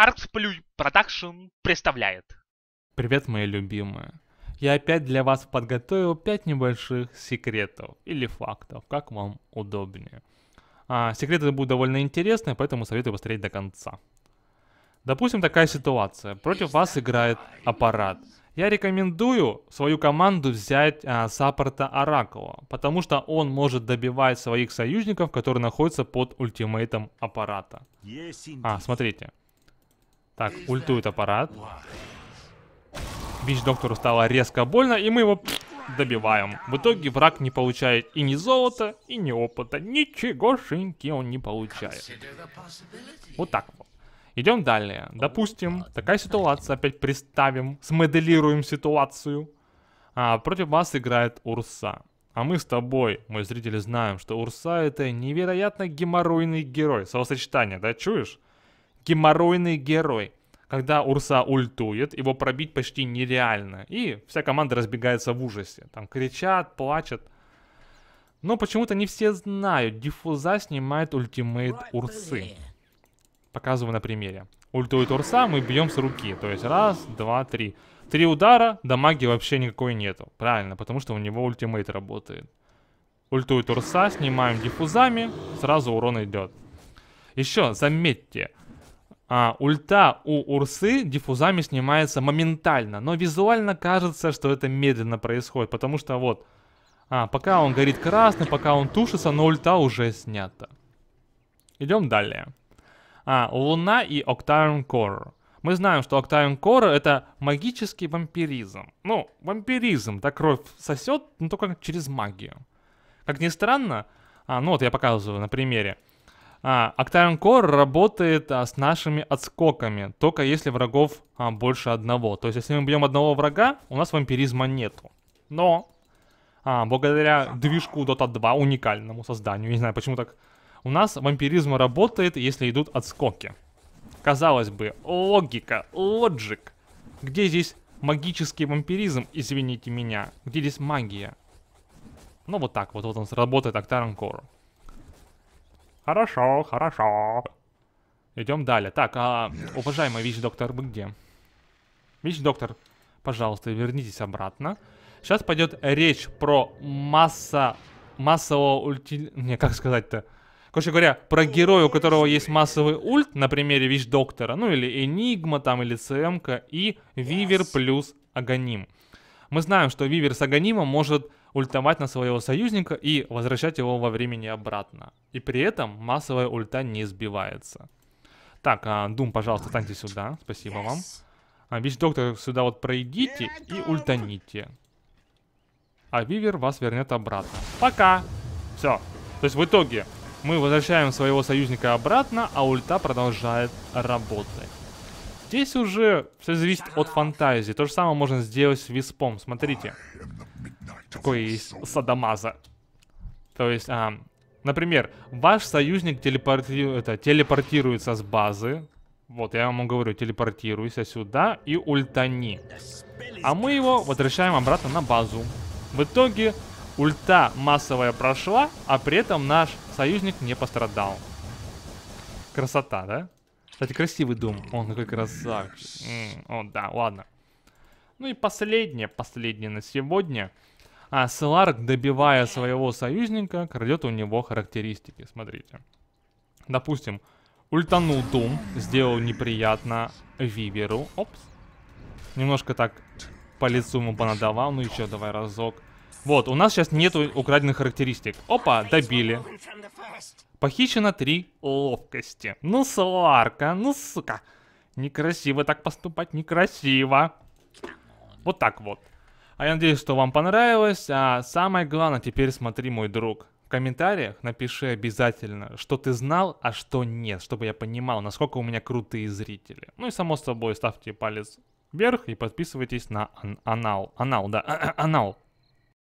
Artsplay Production представляет. Привет, мои любимые. Я опять для вас подготовил 5 небольших секретов или фактов, как вам удобнее. А, секреты будут довольно интересные, поэтому советую посмотреть до конца. Допустим, такая ситуация. Против вас играет аппарат. Я рекомендую свою команду взять а, саппорта Оракула, потому что он может добивать своих союзников, которые находятся под ультимейтом аппарата. А, смотрите. Так, ультует аппарат. Бич-доктору стало резко больно, и мы его добиваем. В итоге враг не получает и ни золота, и ни опыта. Ничегошеньки он не получает. Вот так вот. Идем далее. Допустим, такая ситуация. Опять представим, смоделируем ситуацию. А, против вас играет Урса. А мы с тобой, мы зрители, знаем, что Урса это невероятно геморройный герой. Словосочетание, да, чуешь? геморройный герой. Когда Урса ультует, его пробить почти нереально. И вся команда разбегается в ужасе. Там кричат, плачут. Но почему-то не все знают, Диффуза снимает ультимейт Урсы. Показываю на примере. Ультует Урса, мы бьем с руки. То есть раз, два, три. Три удара, да магии вообще никакой нету. Правильно, потому что у него ультимейт работает. Ультует Урса, снимаем диффузами, сразу урон идет. Еще, заметьте, а, ульта у Урсы диффузами снимается моментально, но визуально кажется, что это медленно происходит, потому что вот, а, пока он горит красный, пока он тушится, но ульта уже снята. Идем далее. А, Луна и Octarian Core. Мы знаем, что Octarian Core это магический вампиризм. Ну, вампиризм, да кровь сосет, но только через магию. Как ни странно, а, ну вот я показываю на примере. А, Octarian Core работает а, с нашими отскоками, только если врагов а, больше одного. То есть, если мы бьем одного врага, у нас вампиризма нету. Но, а, благодаря движку Dota 2, уникальному созданию, не знаю, почему так, у нас вампиризм работает, если идут отскоки. Казалось бы, логика, лоджик. Где здесь магический вампиризм, извините меня? Где здесь магия? Ну, вот так вот, вот он сработает Octarian Core. Хорошо, хорошо. Идем далее. Так, а, уважаемый ВИЧ-доктор, вы где? ВИЧ-доктор, пожалуйста, вернитесь обратно. Сейчас пойдет речь про масса... массового ульти... Не, как сказать-то? Короче говоря, про героя, у которого есть массовый ульт, на примере ВИЧ-доктора, ну или Энигма там, или ЦМК, и Вивер плюс Аганим. Мы знаем, что Вивер с Аганимом может ультовать на своего союзника и возвращать его во времени обратно. И при этом массовая ульта не сбивается. Так, а, Дум, пожалуйста, встаньте сюда. Спасибо вам. А, Вич Доктор сюда вот пройдите и ультаните. А Вивер вас вернет обратно. Пока! Все. То есть в итоге мы возвращаем своего союзника обратно, а ульта продолжает работать. Здесь уже все зависит от фантазии. То же самое можно сделать с виспом. Смотрите какой есть садомаза. То есть, а, например, ваш союзник телепорти... это, телепортируется с базы. Вот, я ему говорю, телепортируйся сюда и ультани. А мы его возвращаем обратно на базу. В итоге ульта массовая прошла, а при этом наш союзник не пострадал. Красота, да? Кстати, красивый дом. Он какой красавчик. М о, да, ладно. Ну и последнее, последнее на сегодня. А Селарк, добивая своего союзника, крадет у него характеристики. Смотрите. Допустим, ультанул Дум, сделал неприятно Виверу. Опс. Немножко так по лицу ему понадавал. Ну еще давай разок. Вот, у нас сейчас нету украденных характеристик. Опа, добили. Похищено три ловкости. Ну, Саларка, ну, сука. Некрасиво так поступать, некрасиво. Вот так вот. А я надеюсь, что вам понравилось. А самое главное, теперь смотри, мой друг. В комментариях напиши обязательно, что ты знал, а что нет, чтобы я понимал, насколько у меня крутые зрители. Ну и само собой, ставьте палец вверх и подписывайтесь на анал. Анал, да, анал.